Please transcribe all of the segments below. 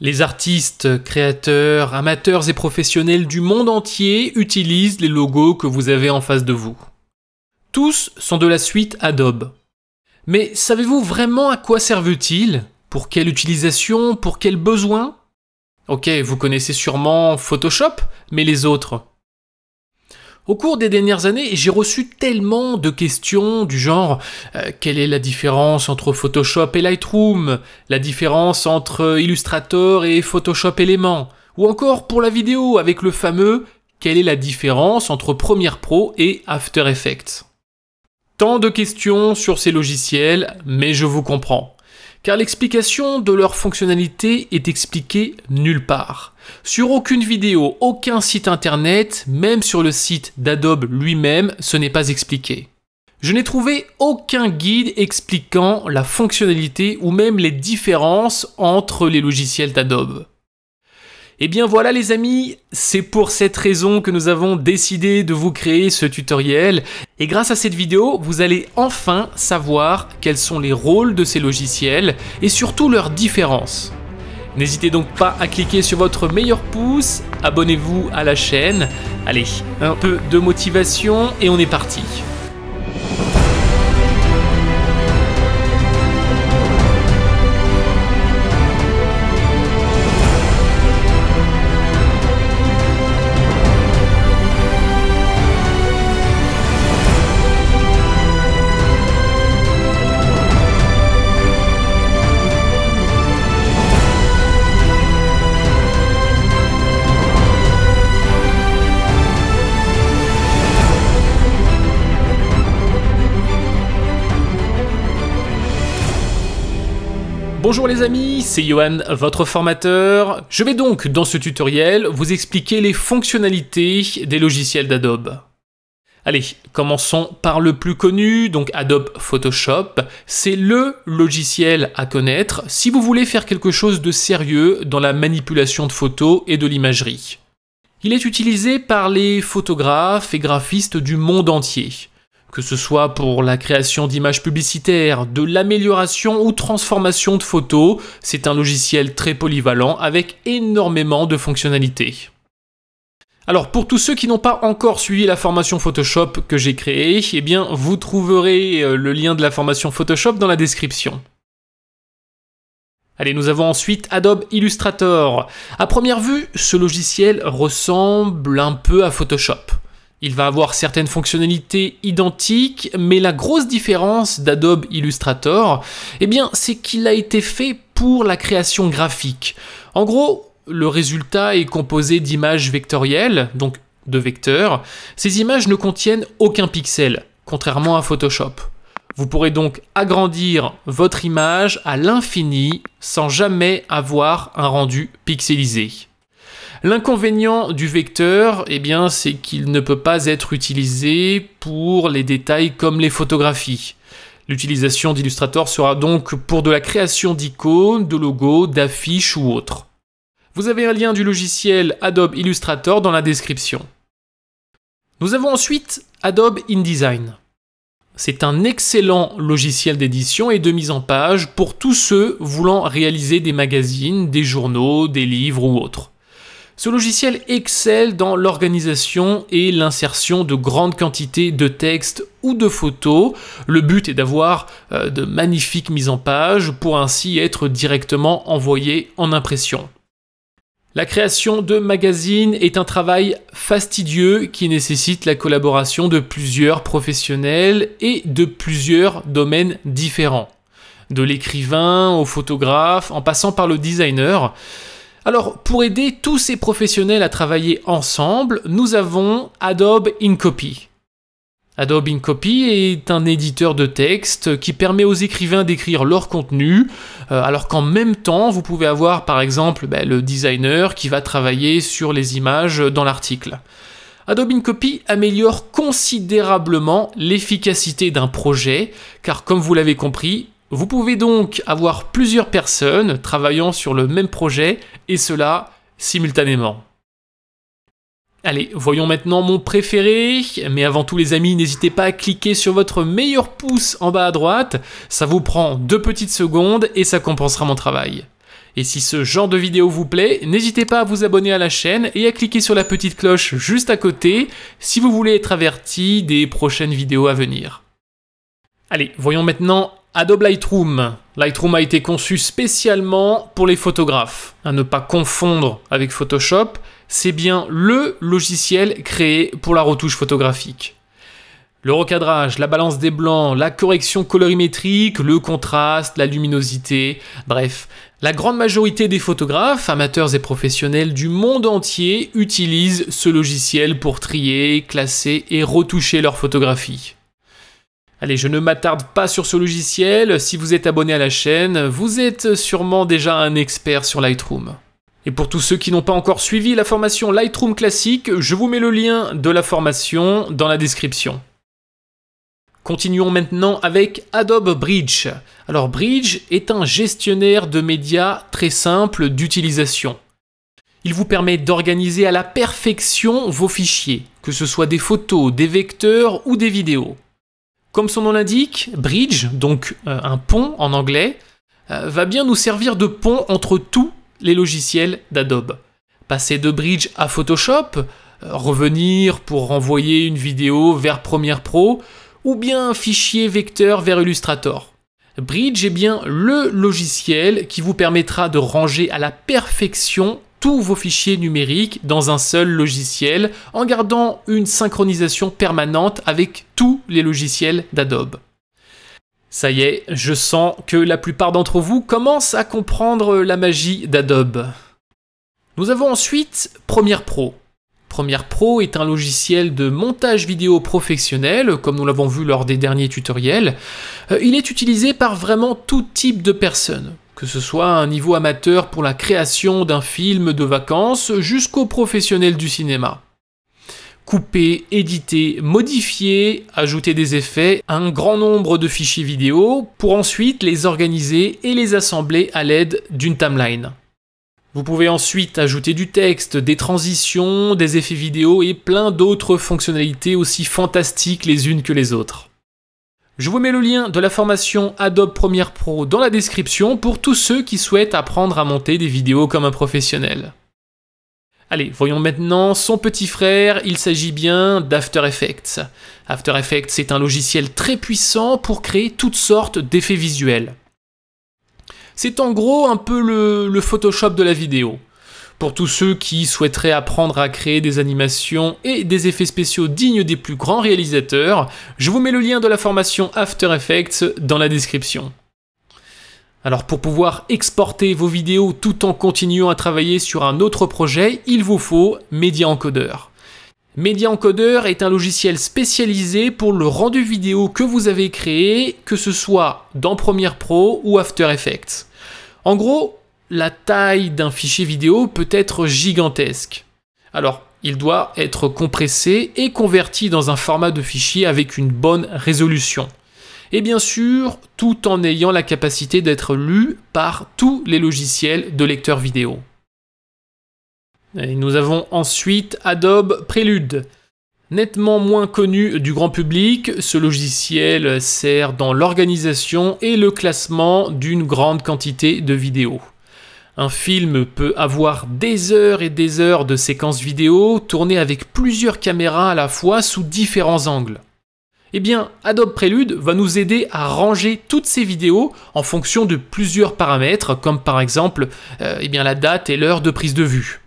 Les artistes, créateurs, amateurs et professionnels du monde entier utilisent les logos que vous avez en face de vous. Tous sont de la suite Adobe. Mais savez-vous vraiment à quoi servent-ils Pour quelle utilisation Pour quel besoin Ok, vous connaissez sûrement Photoshop, mais les autres au cours des dernières années, j'ai reçu tellement de questions du genre euh, quelle est la différence entre Photoshop et Lightroom, la différence entre Illustrator et Photoshop Elements, ou encore pour la vidéo avec le fameux quelle est la différence entre Premiere Pro et After Effects. Tant de questions sur ces logiciels, mais je vous comprends car l'explication de leur fonctionnalité est expliquée nulle part. Sur aucune vidéo, aucun site internet, même sur le site d'Adobe lui-même, ce n'est pas expliqué. Je n'ai trouvé aucun guide expliquant la fonctionnalité ou même les différences entre les logiciels d'Adobe. Et eh bien voilà les amis, c'est pour cette raison que nous avons décidé de vous créer ce tutoriel et grâce à cette vidéo, vous allez enfin savoir quels sont les rôles de ces logiciels et surtout leurs différences. N'hésitez donc pas à cliquer sur votre meilleur pouce, abonnez-vous à la chaîne. Allez, un hein. peu de motivation et on est parti. Bonjour les amis, c'est Johan, votre formateur. Je vais donc dans ce tutoriel vous expliquer les fonctionnalités des logiciels d'Adobe. Allez, commençons par le plus connu, donc Adobe Photoshop. C'est le logiciel à connaître si vous voulez faire quelque chose de sérieux dans la manipulation de photos et de l'imagerie. Il est utilisé par les photographes et graphistes du monde entier que ce soit pour la création d'images publicitaires, de l'amélioration ou transformation de photos, c'est un logiciel très polyvalent avec énormément de fonctionnalités. Alors pour tous ceux qui n'ont pas encore suivi la formation Photoshop que j'ai créée, eh bien vous trouverez euh, le lien de la formation Photoshop dans la description. Allez, nous avons ensuite Adobe Illustrator. À première vue, ce logiciel ressemble un peu à Photoshop. Il va avoir certaines fonctionnalités identiques, mais la grosse différence d'Adobe Illustrator, eh bien, c'est qu'il a été fait pour la création graphique. En gros, le résultat est composé d'images vectorielles, donc de vecteurs. Ces images ne contiennent aucun pixel, contrairement à Photoshop. Vous pourrez donc agrandir votre image à l'infini sans jamais avoir un rendu pixelisé. L'inconvénient du vecteur, eh bien, c'est qu'il ne peut pas être utilisé pour les détails comme les photographies. L'utilisation d'Illustrator sera donc pour de la création d'icônes, de logos, d'affiches ou autres. Vous avez un lien du logiciel Adobe Illustrator dans la description. Nous avons ensuite Adobe InDesign. C'est un excellent logiciel d'édition et de mise en page pour tous ceux voulant réaliser des magazines, des journaux, des livres ou autres. Ce logiciel excelle dans l'organisation et l'insertion de grandes quantités de textes ou de photos. Le but est d'avoir euh, de magnifiques mises en page pour ainsi être directement envoyé en impression. La création de magazines est un travail fastidieux qui nécessite la collaboration de plusieurs professionnels et de plusieurs domaines différents. De l'écrivain au photographe, en passant par le designer. Alors, pour aider tous ces professionnels à travailler ensemble, nous avons Adobe InCopy. Adobe InCopy est un éditeur de texte qui permet aux écrivains d'écrire leur contenu, euh, alors qu'en même temps, vous pouvez avoir par exemple ben, le designer qui va travailler sur les images dans l'article. Adobe InCopy améliore considérablement l'efficacité d'un projet, car comme vous l'avez compris, vous pouvez donc avoir plusieurs personnes travaillant sur le même projet, et cela simultanément. Allez, voyons maintenant mon préféré. Mais avant tout les amis, n'hésitez pas à cliquer sur votre meilleur pouce en bas à droite. Ça vous prend deux petites secondes et ça compensera mon travail. Et si ce genre de vidéo vous plaît, n'hésitez pas à vous abonner à la chaîne et à cliquer sur la petite cloche juste à côté si vous voulez être averti des prochaines vidéos à venir. Allez, voyons maintenant Adobe Lightroom. Lightroom a été conçu spécialement pour les photographes. À ne pas confondre avec Photoshop, c'est bien le logiciel créé pour la retouche photographique. Le recadrage, la balance des blancs, la correction colorimétrique, le contraste, la luminosité, bref, la grande majorité des photographes, amateurs et professionnels du monde entier utilisent ce logiciel pour trier, classer et retoucher leurs photographies. Allez, je ne m'attarde pas sur ce logiciel. Si vous êtes abonné à la chaîne, vous êtes sûrement déjà un expert sur Lightroom. Et pour tous ceux qui n'ont pas encore suivi la formation Lightroom classique, je vous mets le lien de la formation dans la description. Continuons maintenant avec Adobe Bridge. Alors Bridge est un gestionnaire de médias très simple d'utilisation. Il vous permet d'organiser à la perfection vos fichiers, que ce soit des photos, des vecteurs ou des vidéos. Comme son nom l'indique, bridge, donc euh, un pont en anglais, euh, va bien nous servir de pont entre tous les logiciels d'Adobe. Passer de bridge à Photoshop, euh, revenir pour renvoyer une vidéo vers Premiere Pro, ou bien un fichier vecteur vers Illustrator. Bridge est bien le logiciel qui vous permettra de ranger à la perfection vos fichiers numériques dans un seul logiciel en gardant une synchronisation permanente avec tous les logiciels d'Adobe. Ça y est, je sens que la plupart d'entre vous commencent à comprendre la magie d'Adobe. Nous avons ensuite Premiere Pro. Premiere Pro est un logiciel de montage vidéo professionnel, comme nous l'avons vu lors des derniers tutoriels. Euh, il est utilisé par vraiment tout type de personnes que ce soit un niveau amateur pour la création d'un film de vacances jusqu'aux professionnels du cinéma. Couper, éditer, modifier, ajouter des effets, un grand nombre de fichiers vidéo pour ensuite les organiser et les assembler à l'aide d'une timeline. Vous pouvez ensuite ajouter du texte, des transitions, des effets vidéo et plein d'autres fonctionnalités aussi fantastiques les unes que les autres. Je vous mets le lien de la formation Adobe Premiere Pro dans la description pour tous ceux qui souhaitent apprendre à monter des vidéos comme un professionnel. Allez, voyons maintenant son petit frère, il s'agit bien d'After Effects. After Effects est un logiciel très puissant pour créer toutes sortes d'effets visuels. C'est en gros un peu le, le Photoshop de la vidéo. Pour tous ceux qui souhaiteraient apprendre à créer des animations et des effets spéciaux dignes des plus grands réalisateurs, je vous mets le lien de la formation After Effects dans la description. Alors pour pouvoir exporter vos vidéos tout en continuant à travailler sur un autre projet, il vous faut Media Encoder. Media Encoder est un logiciel spécialisé pour le rendu vidéo que vous avez créé, que ce soit dans Premiere Pro ou After Effects. En gros, la taille d'un fichier vidéo peut être gigantesque. Alors, il doit être compressé et converti dans un format de fichier avec une bonne résolution. Et bien sûr, tout en ayant la capacité d'être lu par tous les logiciels de lecteurs vidéo. nous avons ensuite Adobe Prelude. Nettement moins connu du grand public, ce logiciel sert dans l'organisation et le classement d'une grande quantité de vidéos. Un film peut avoir des heures et des heures de séquences vidéo tournées avec plusieurs caméras à la fois sous différents angles. Eh bien, Adobe Prelude va nous aider à ranger toutes ces vidéos en fonction de plusieurs paramètres, comme par exemple euh, eh la date et l'heure de prise de vue.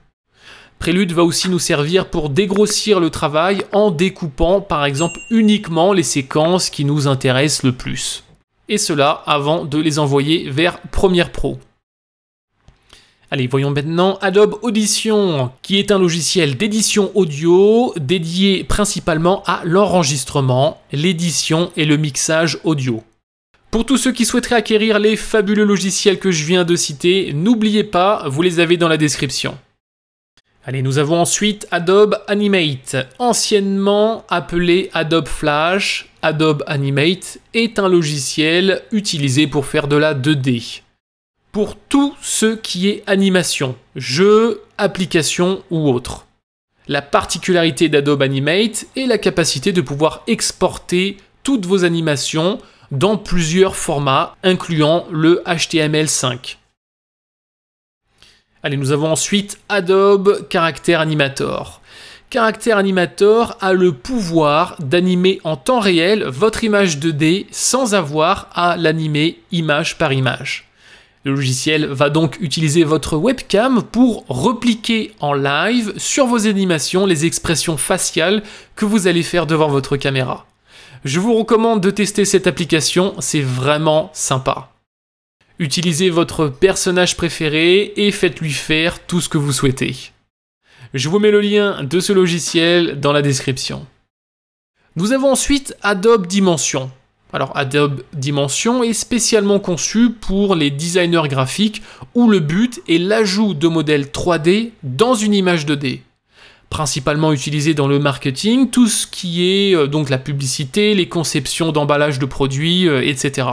Prelude va aussi nous servir pour dégrossir le travail en découpant par exemple uniquement les séquences qui nous intéressent le plus. Et cela avant de les envoyer vers Premiere Pro. Allez, voyons maintenant Adobe Audition, qui est un logiciel d'édition audio dédié principalement à l'enregistrement, l'édition et le mixage audio. Pour tous ceux qui souhaiteraient acquérir les fabuleux logiciels que je viens de citer, n'oubliez pas, vous les avez dans la description. Allez, nous avons ensuite Adobe Animate, anciennement appelé Adobe Flash. Adobe Animate est un logiciel utilisé pour faire de la 2D pour tout ce qui est animation, jeu, application ou autre. La particularité d'Adobe Animate est la capacité de pouvoir exporter toutes vos animations dans plusieurs formats, incluant le HTML5. Allez, nous avons ensuite Adobe Character Animator. Character Animator a le pouvoir d'animer en temps réel votre image 2D sans avoir à l'animer image par image. Le logiciel va donc utiliser votre webcam pour repliquer en live sur vos animations les expressions faciales que vous allez faire devant votre caméra. Je vous recommande de tester cette application, c'est vraiment sympa. Utilisez votre personnage préféré et faites-lui faire tout ce que vous souhaitez. Je vous mets le lien de ce logiciel dans la description. Nous avons ensuite Adobe Dimension. Alors Adobe Dimension est spécialement conçu pour les designers graphiques où le but est l'ajout de modèles 3D dans une image 2D principalement utilisé dans le marketing, tout ce qui est euh, donc la publicité, les conceptions d'emballage de produits, euh, etc.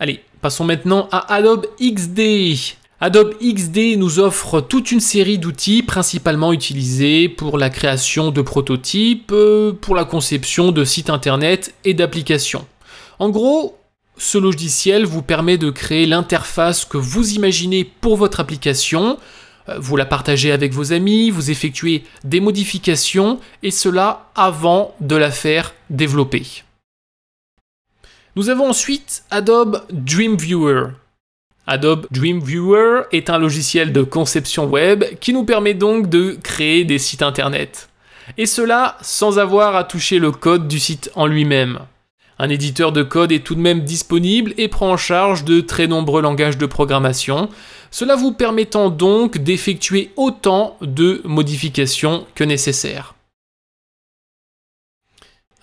Allez, passons maintenant à Adobe XD. Adobe XD nous offre toute une série d'outils principalement utilisés pour la création de prototypes, euh, pour la conception de sites internet et d'applications. En gros, ce logiciel vous permet de créer l'interface que vous imaginez pour votre application, euh, vous la partagez avec vos amis, vous effectuez des modifications et cela avant de la faire développer. Nous avons ensuite Adobe Dreamviewer Adobe Dreamviewer est un logiciel de conception web qui nous permet donc de créer des sites internet. Et cela sans avoir à toucher le code du site en lui-même. Un éditeur de code est tout de même disponible et prend en charge de très nombreux langages de programmation, cela vous permettant donc d'effectuer autant de modifications que nécessaire.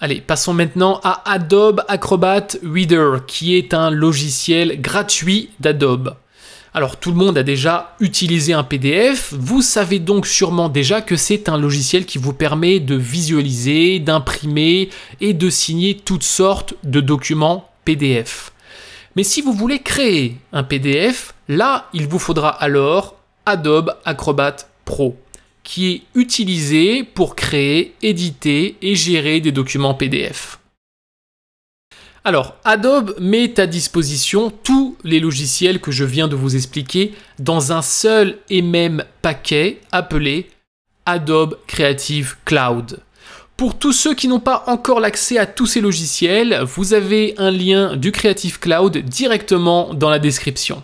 Allez, passons maintenant à Adobe Acrobat Reader, qui est un logiciel gratuit d'Adobe. Alors tout le monde a déjà utilisé un PDF, vous savez donc sûrement déjà que c'est un logiciel qui vous permet de visualiser, d'imprimer et de signer toutes sortes de documents PDF. Mais si vous voulez créer un PDF, là, il vous faudra alors Adobe Acrobat Pro qui est utilisé pour créer, éditer et gérer des documents PDF. Alors, Adobe met à disposition tous les logiciels que je viens de vous expliquer dans un seul et même paquet appelé Adobe Creative Cloud. Pour tous ceux qui n'ont pas encore l'accès à tous ces logiciels, vous avez un lien du Creative Cloud directement dans la description.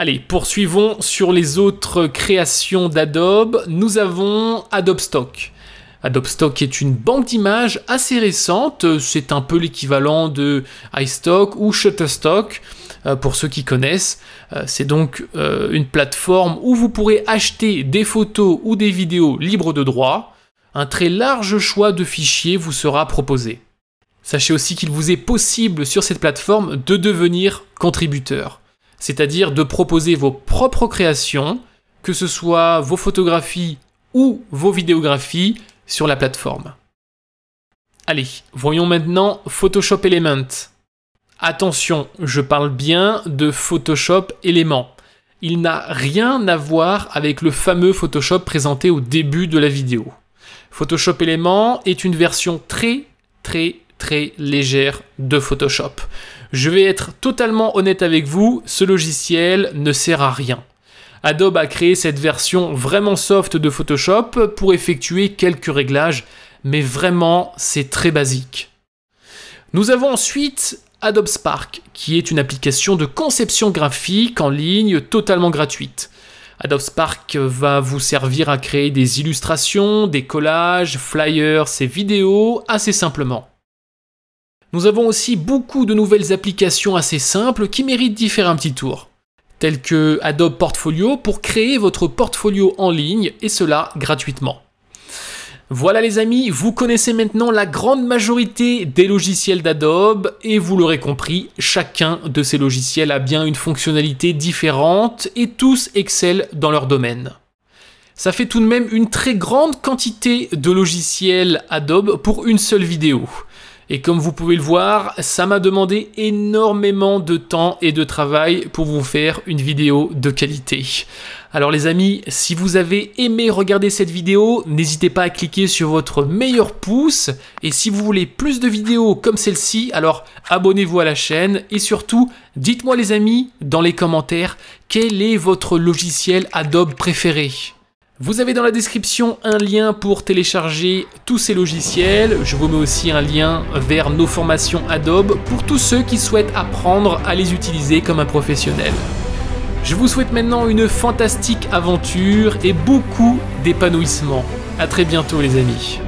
Allez, poursuivons sur les autres créations d'Adobe. Nous avons Adobe Stock. Adobe Stock est une banque d'images assez récente, c'est un peu l'équivalent de iStock ou Shutterstock euh, pour ceux qui connaissent. Euh, c'est donc euh, une plateforme où vous pourrez acheter des photos ou des vidéos libres de droit. Un très large choix de fichiers vous sera proposé. Sachez aussi qu'il vous est possible sur cette plateforme de devenir contributeur c'est-à-dire de proposer vos propres créations, que ce soit vos photographies ou vos vidéographies sur la plateforme. Allez, voyons maintenant Photoshop Element. Attention, je parle bien de Photoshop Element. Il n'a rien à voir avec le fameux Photoshop présenté au début de la vidéo. Photoshop Element est une version très très très légère de Photoshop. Je vais être totalement honnête avec vous, ce logiciel ne sert à rien. Adobe a créé cette version vraiment soft de Photoshop pour effectuer quelques réglages, mais vraiment c'est très basique. Nous avons ensuite Adobe Spark, qui est une application de conception graphique en ligne totalement gratuite. Adobe Spark va vous servir à créer des illustrations, des collages, flyers et vidéos assez simplement. Nous avons aussi beaucoup de nouvelles applications assez simples qui méritent d'y faire un petit tour, telles que Adobe Portfolio pour créer votre portfolio en ligne et cela gratuitement. Voilà les amis, vous connaissez maintenant la grande majorité des logiciels d'Adobe et vous l'aurez compris, chacun de ces logiciels a bien une fonctionnalité différente et tous excellent dans leur domaine. Ça fait tout de même une très grande quantité de logiciels Adobe pour une seule vidéo. Et comme vous pouvez le voir, ça m'a demandé énormément de temps et de travail pour vous faire une vidéo de qualité. Alors les amis, si vous avez aimé regarder cette vidéo, n'hésitez pas à cliquer sur votre meilleur pouce. Et si vous voulez plus de vidéos comme celle-ci, alors abonnez-vous à la chaîne. Et surtout, dites-moi les amis dans les commentaires, quel est votre logiciel Adobe préféré vous avez dans la description un lien pour télécharger tous ces logiciels. Je vous mets aussi un lien vers nos formations Adobe pour tous ceux qui souhaitent apprendre à les utiliser comme un professionnel. Je vous souhaite maintenant une fantastique aventure et beaucoup d'épanouissement. A très bientôt les amis.